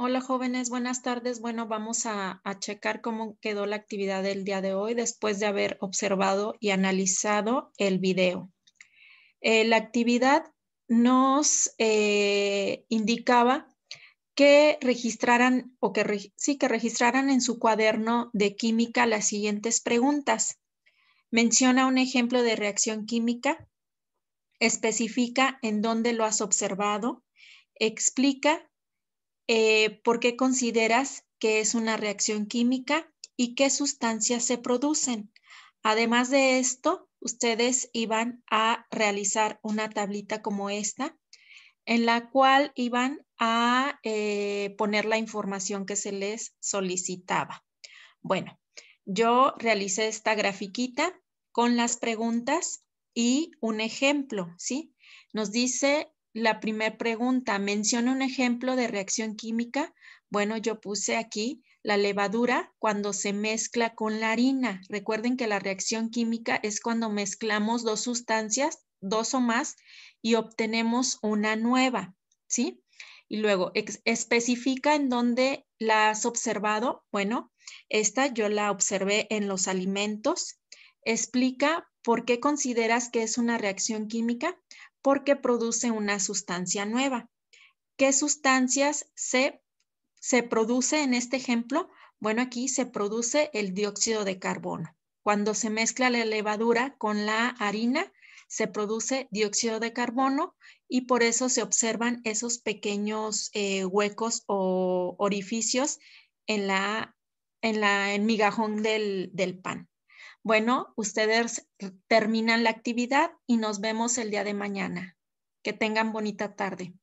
Hola jóvenes, buenas tardes. Bueno, vamos a, checar cómo quedó la actividad del día de hoy después de haber observado y analizado el video. Eh, la actividad nos eh, indicaba que registraran o que sí que registraran en su cuaderno de química las siguientes preguntas. Menciona un ejemplo de reacción química, especifica en dónde lo has observado, explica eh, por qué consideras que es una reacción química y qué sustancias se producen. Además de esto, ustedes iban a realizar una tablita como esta, en la cual iban a eh, poner la información que se les solicitaba. Bueno, yo realicé esta grafiquita con las preguntas y un ejemplo, ¿sí? Nos dice la primera pregunta, menciona un ejemplo de reacción química. Bueno, yo puse aquí la levadura cuando se mezcla con la harina. Recuerden que la reacción química es cuando mezclamos dos sustancias, dos o más, y obtenemos una nueva, ¿sí? Y luego, especifica en dónde la has observado. Bueno, esta yo la observé en los alimentos. Explica ¿Por qué consideras que es una reacción química? Porque produce una sustancia nueva. ¿Qué sustancias se, se produce en este ejemplo? Bueno, aquí se produce el dióxido de carbono. Cuando se mezcla la levadura con la harina, se produce dióxido de carbono y por eso se observan esos pequeños eh, huecos o orificios en la, en la migajón del, del pan. Bueno, ustedes terminan la actividad y nos vemos el día de mañana. Que tengan bonita tarde.